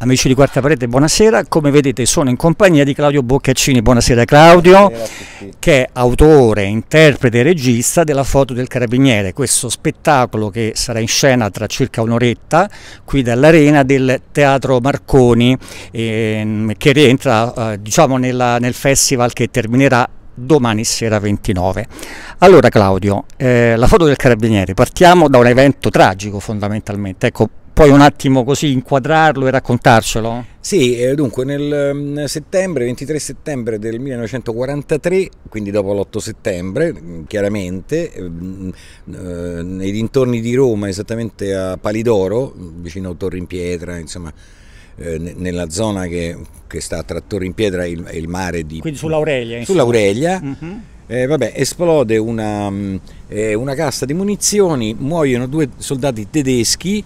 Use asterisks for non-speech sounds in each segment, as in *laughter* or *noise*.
Amici di Quarta Parete, buonasera. Come vedete sono in compagnia di Claudio Boccaccini. Buonasera Claudio, buonasera che è autore, interprete e regista della foto del carabiniere, questo spettacolo che sarà in scena tra circa un'oretta qui dall'arena del Teatro Marconi, ehm, che rientra eh, diciamo nella, nel festival che terminerà domani sera 29. Allora Claudio, eh, la foto del carabiniere, partiamo da un evento tragico fondamentalmente. Ecco, puoi un attimo così inquadrarlo e raccontarcelo? Sì, eh, dunque nel mm, settembre, 23 settembre del 1943, quindi dopo l'8 settembre, mm, chiaramente, eh, mm, eh, nei dintorni di Roma, esattamente a Palidoro, vicino a Torri in Pietra, insomma, nella zona che, che, sta tra Torri in Pietra e il, mare di... Quindi sull'Aurelia. Sull'Aurelia. Mm-hmm. Eh, vabbè, esplode una, eh, una cassa di munizioni, muoiono due soldati tedeschi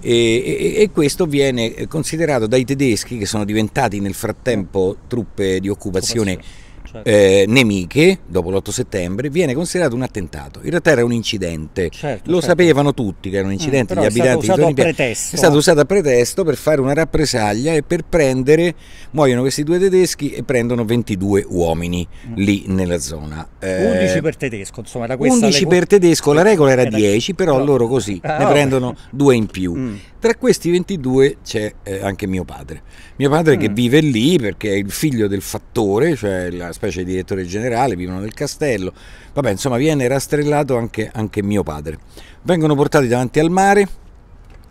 e, e, e, questo viene eh, considerato dai tedeschi che sono diventati nel frattempo truppe di occupazione. occupazione certo. eh, nemiche, dopo l'8 settembre, viene considerato un attentato. In realtà era un incidente, certo, lo certo. sapevano tutti che era un incidente, mm, gli abitanti di Torino è stato usato a pretesto per fare una rappresaglia e per prendere, muoiono questi due tedeschi e prendono 22 uomini mm. lì nella zona. Eh, 11 per tedesco, insomma era questa 11 le... per tedesco, la regola era, 10, eh, però, però, loro così ah, ne oh. prendono due in più. Mm. Tra questi 22 c'è eh, anche mio padre. Mio padre che mm. vive lì perché è il figlio del fattore, cioè la specie di direttore generale, vivono nel castello, vabbè insomma viene rastrellato anche, anche mio padre. Vengono portati davanti al mare,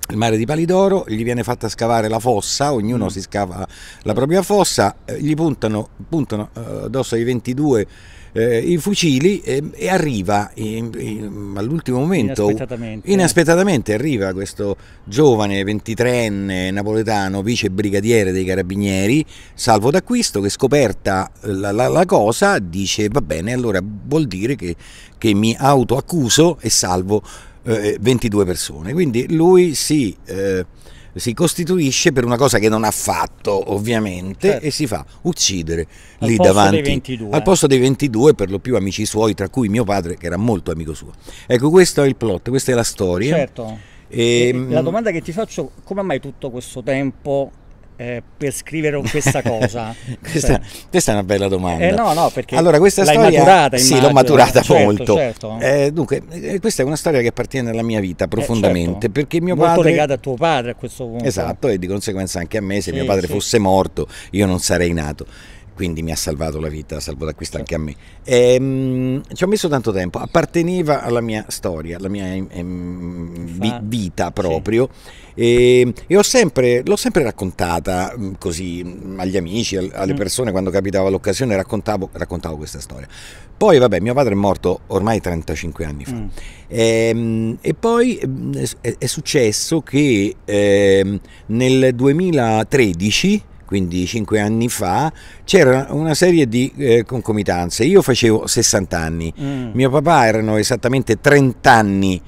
il mare di Palidoro, gli viene fatta scavare la fossa, ognuno mm. si scava la propria fossa, eh, gli puntano, puntano eh, addosso ai 22 eh, i fucili e, ehm, e arriva in, in, all'ultimo momento, inaspettatamente. inaspettatamente arriva questo giovane 23enne napoletano vice brigadiere dei carabinieri, salvo d'acquisto, che scoperta la, la, la cosa dice va bene, allora vuol dire che, che mi autoaccuso e salvo eh, 22 persone. Quindi lui si... Sì, eh, si costituisce per una cosa che non ha fatto ovviamente certo. e si fa uccidere al lì davanti al posto dei 22 per lo più amici suoi tra cui mio padre che era molto amico suo ecco questo è il plot questa è la storia certo ehm, e, la domanda che ti faccio come mai tutto questo tempo eh, per scrivere questa *laughs* cosa? questa, cioè, questa, è una bella domanda. Eh, no, no, perché allora, questa l'hai storia, maturata, immagino, Sì, l'ho maturata certo, molto. Certo. Eh, dunque, eh, questa è una storia che appartiene alla mia vita eh, profondamente, certo. perché mio molto padre... Molto legata a tuo padre a questo punto. Esatto, e di conseguenza anche a me, se sì, mio padre sì. fosse morto io non sarei nato quindi mi ha salvato la vita, salvo salvato anche a me. E, um, ci ho messo tanto tempo, apparteneva alla mia storia, alla mia um, vi, vita proprio sì. Ehm, e, e sempre, l'ho sempre raccontata mm, così mm, agli amici, alle mm. persone, quando capitava l'occasione raccontavo, raccontavo questa storia. Poi vabbè, mio padre è morto ormai 35 anni fa mm. e, e, poi è, è successo che eh, nel 2013 quindi cinque anni fa, c'era una serie di eh, concomitanze. Io facevo 60 anni, mm. mio papà erano esattamente 30 anni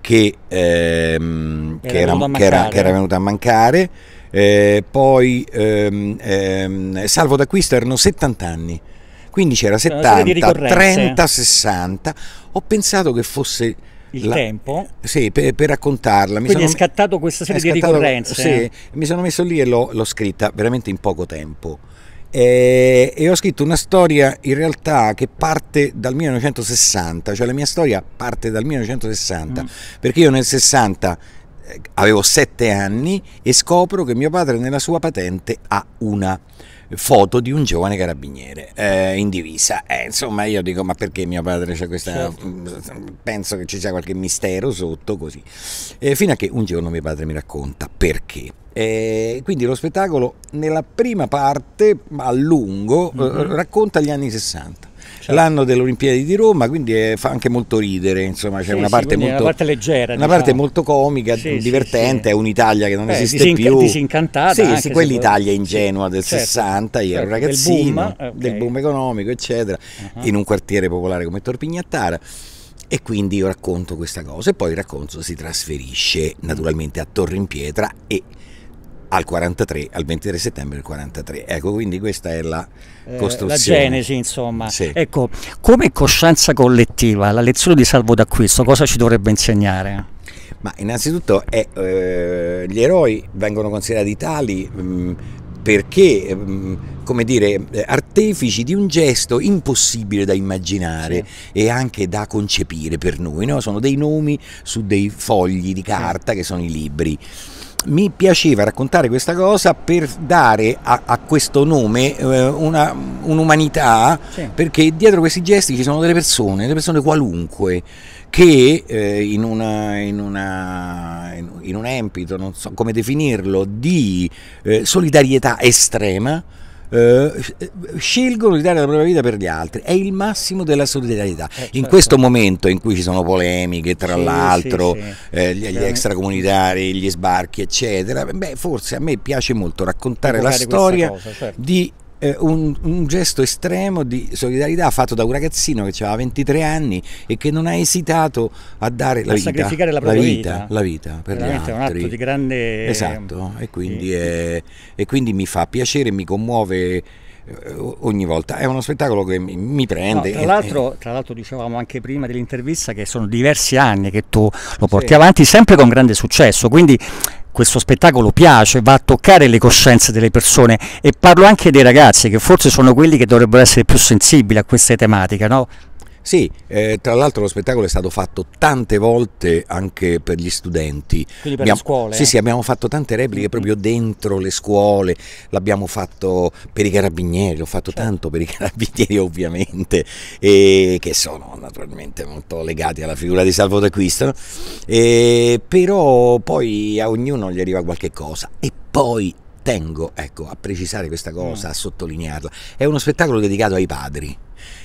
che, ehm, era, che, era, che, era, che era venuto a mancare. Eh, poi ehm, ehm, Salvo d'Acquisto erano 70 anni, quindi c'era 70, 30, 60. Ho pensato che fosse il la, tempo sì, per, per raccontarla. Mi Quindi sono, è scattato questa serie di scattato, ricorrenze. Sì, eh? mi sono messo lì e l'ho, l'ho scritta veramente in poco tempo. E, e, ho scritto una storia in realtà che parte dal 1960, cioè la mia storia parte dal 1960, mm. perché io nel 60 eh, avevo 7 anni e scopro che mio padre nella sua patente ha una foto di un giovane carabiniere eh, in divisa. Eh, insomma, io dico, ma perché mio padre c'è questa... Certo. Mm, penso che ci sia qualche mistero sotto così. Eh, fino a che un giorno mio padre mi racconta perché. Eh, quindi lo spettacolo nella prima parte, a lungo, mm -hmm. racconta gli anni 60 certo. l'anno delle Olimpiadi di Roma, quindi è, eh, fa anche molto ridere, insomma c'è sì, una, parte molto, una parte leggera, una diciamo. parte molto comica, sì, divertente, è un'Italia che non Beh, esiste disinc- più. Disincantata. Sì, anche, sì quell'Italia ingenua del certo, 60, io certo, ero ragazzino, del boom, okay. del boom, economico, eccetera, uh-huh. in un quartiere popolare come Torpignattara. E quindi io racconto questa cosa e poi il racconto si trasferisce naturalmente a Torre in Pietra e al 43, al 23 settembre del 43. Ecco, quindi questa è la costruzione. Eh, la genesi, insomma. Sì. Ecco, come coscienza collettiva, la lezione di Salvo d'Acquisto cosa ci dovrebbe insegnare? Ma innanzitutto è, eh, gli eroi vengono considerati tali mh, mm, perché, mh, mm, come dire, eh, artefici di un gesto impossibile da immaginare sì. e anche da concepire per noi. No? Sono dei nomi su dei fogli di carta sì. che sono i libri mi piaceva raccontare questa cosa per dare a, a questo nome eh, una, un'umanità, sì. perché dietro questi gesti ci sono delle persone, delle persone qualunque, che eh, in, una, in, una, in, un empito, non so come definirlo, di eh, solidarietà estrema, eh, scelgono di dare la propria vita per gli altri, è il massimo della solidarietà. Eh, in certo. questo momento in cui ci sono polemiche, tra sì, l'altro, sì, sì. Eh, gli, gli, extracomunitari, gli sbarchi, eccetera, beh, forse a me piace molto raccontare Ricordare la storia cosa, certo. di eh, un, un, gesto estremo di solidarietà fatto da un ragazzino che aveva 23 anni e che non ha esitato a dare la a vita, sacrificare la propria la vita, vita, la vita per Veramente gli altri. è un atto di grande esatto e quindi, sì. è, e quindi mi fa piacere mi commuove eh, ogni volta è uno spettacolo che mi, prende no, tra, l'altro, eh, tra, l'altro, dicevamo anche prima dell'intervista che sono diversi anni che tu lo porti sì. avanti sempre con grande successo quindi questo spettacolo piace, va a toccare le coscienze delle persone e parlo anche dei ragazzi che forse sono quelli che dovrebbero essere più sensibili a queste tematiche, no? Sì, eh, tra l'altro lo spettacolo è stato fatto tante volte anche per gli studenti. Quindi per abbiamo, le scuole? Sì, eh? sì, abbiamo fatto tante repliche mm-hmm. proprio dentro le scuole, l'abbiamo fatto per i carabinieri, l'ho fatto certo. tanto per i *laughs* carabinieri ovviamente, e, che sono naturalmente molto legati alla figura di Salvo D'Acquisto, e, però poi a ognuno gli arriva qualche cosa e poi tengo ecco, a precisare questa cosa, mm. a sottolinearla, è uno spettacolo dedicato ai padri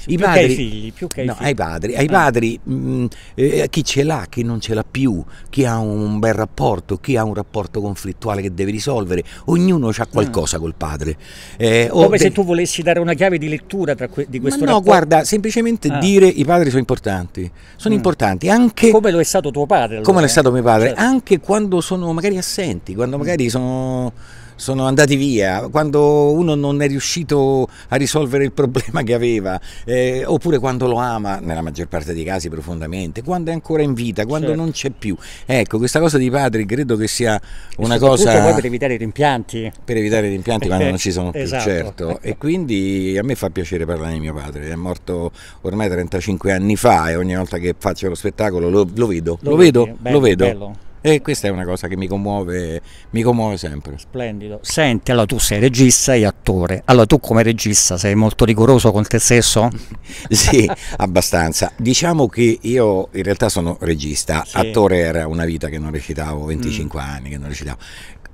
i più padri, che ai figli, più che ai no, figli. Ai padri, ai eh. padri mh, mm, eh, chi ce l'ha, chi non ce l'ha più, chi ha un bel rapporto, chi ha un rapporto conflittuale che deve risolvere, ognuno ha eh. qualcosa ah. col padre. Eh, Come se de... tu volessi dare una chiave di lettura que di questo Ma rapporto. No, guarda, semplicemente ah. dire i padri sono importanti, sono mm. importanti anche... Come lo è stato tuo padre. Allora, come lo è eh? stato mio padre, certo. anche quando sono magari assenti, quando mm. magari sono sono andati via, quando uno non è riuscito a risolvere il problema che aveva, eh, oppure quando lo ama, nella maggior parte dei casi profondamente, quando è ancora in vita, quando certo. non c'è più. Ecco, questa cosa di padre credo che sia una cosa... Poi per evitare i rimpianti. Per evitare i rimpianti quando non ci sono più, esatto. certo. E quindi a me fa piacere parlare di mio padre, è morto ormai 35 anni fa e ogni volta che faccio lo spettacolo lo, lo vedo, lo, lo vedo, bello, lo vedo. Bello. E questa è una cosa che mi commuove, mi commuove sempre. Splendido. Senti, allora tu sei regista e attore. Allora tu come regista sei molto rigoroso con te stesso? *laughs* sì, abbastanza. Diciamo che io in realtà sono regista, sì. attore era una vita che non recitavo, 25 mm. anni che non recitavo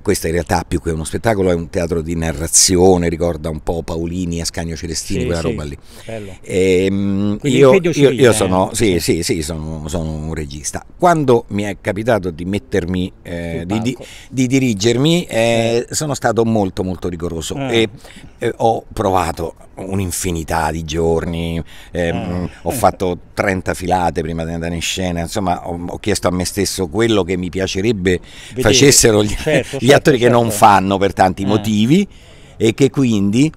questo in realtà più che uno spettacolo è un teatro di narrazione, ricorda un po' Paolini, Ascanio Celestini, sì, quella sì, roba lì. E, ehm, io, io, io eh. sono, sì, sì, sì sono, sono, un regista. Quando mi è capitato di mettermi, eh, di, di, di, dirigermi, eh, eh, sono stato molto molto rigoroso eh. e eh, ho provato un'infinità di giorni, eh, eh. ho fatto 30 filate prima di andare in scena, insomma ho, ho chiesto a me stesso quello che mi piacerebbe Vedete, facessero gli, certo, gli certo, attori certo. che non certo. fanno per tanti eh. motivi e che quindi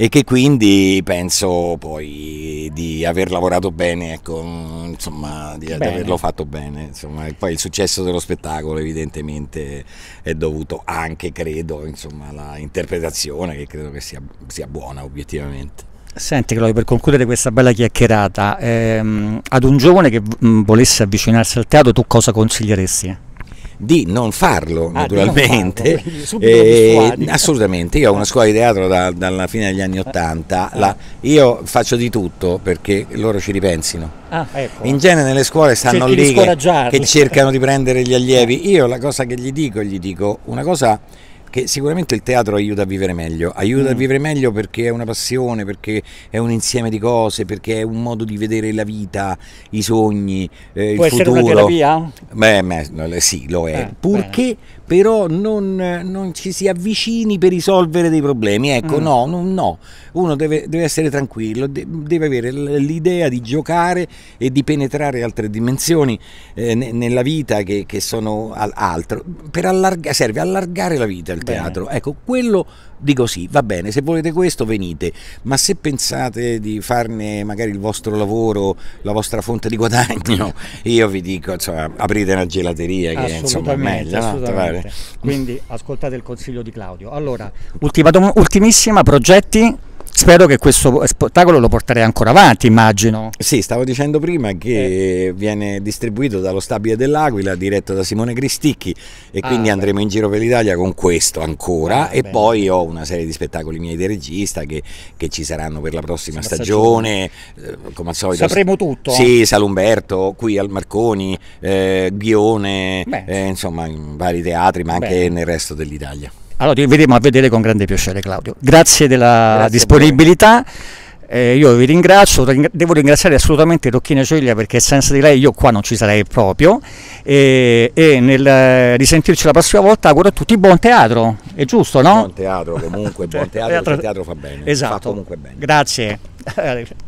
e che quindi penso poi di aver lavorato bene, ecco, insomma, di, bene. di averlo fatto bene. Insomma. E poi il successo dello spettacolo evidentemente è dovuto anche, credo, insomma, alla interpretazione che credo che sia, sia buona obiettivamente. Senti Chloe, per concludere questa bella chiacchierata, ehm, ad un giovane che volesse avvicinarsi al teatro tu cosa consiglieresti? di non farlo ah, naturalmente. Non farlo, eh, assolutamente, io ho una scuola di teatro da, dalla fine degli anni Ottanta, ah. io faccio di tutto perché loro ci ripensino. Ah, ecco. In genere nelle scuole stanno Cerchi lì che, cercano di *laughs* prendere gli allievi, io la cosa che gli dico, gli dico una cosa che sicuramente il teatro aiuta a vivere meglio, aiuta mm. a vivere meglio perché è una passione, perché è un insieme di cose, perché è un modo di vedere la vita, i sogni, eh, il futuro. Può essere una terapia? Beh, beh sì, lo è. Eh, purché bene però non, non, ci si avvicini per risolvere dei problemi. Ecco, mm. no, no, no, uno deve, deve essere tranquillo, de, deve avere l'idea di giocare e di penetrare altre dimensioni eh, nella vita che, che sono altro. Per allarga, serve allargare la vita il Bene. teatro. Ecco, quello dico sì, va bene, se volete questo venite, ma se pensate di farne magari il vostro lavoro, la vostra fonte di guadagno, *laughs* io vi dico, insomma, aprite una gelateria che insomma, è meglio. No? Quindi ascoltate il consiglio di Claudio. Allora, ultima, ultimissima, progetti? Spero che questo spettacolo lo porterei ancora avanti, immagino. Sì, stavo dicendo prima che eh. viene distribuito dallo Stabile dell'Aquila, diretto da Simone Cristicchi e ah, quindi beh. andremo in giro per l'Italia con questo ancora ah, e beh. poi ho una serie di spettacoli miei di regista che, che ci saranno per la prossima sì, stagione, stagione, eh, come al solito. Sapremo tutto. Sì, eh. Salumberto, qui al Marconi, eh, Ghione, eh, insomma in vari teatri ma anche beh. nel resto dell'Italia. Allora ti vedremo a vedere con grande piacere Claudio. Grazie della Grazie disponibilità. Eh, io vi ringrazio, devo ringraziare assolutamente Rocchina Ceglia perché senza di lei io qua non ci sarei proprio e, e nel risentirci la prossima volta auguro a tutti buon teatro, è giusto no? Buon teatro comunque, buon teatro, *laughs* cioè, teatro. il teatro fa bene, esatto. fa comunque bene. Grazie. *laughs*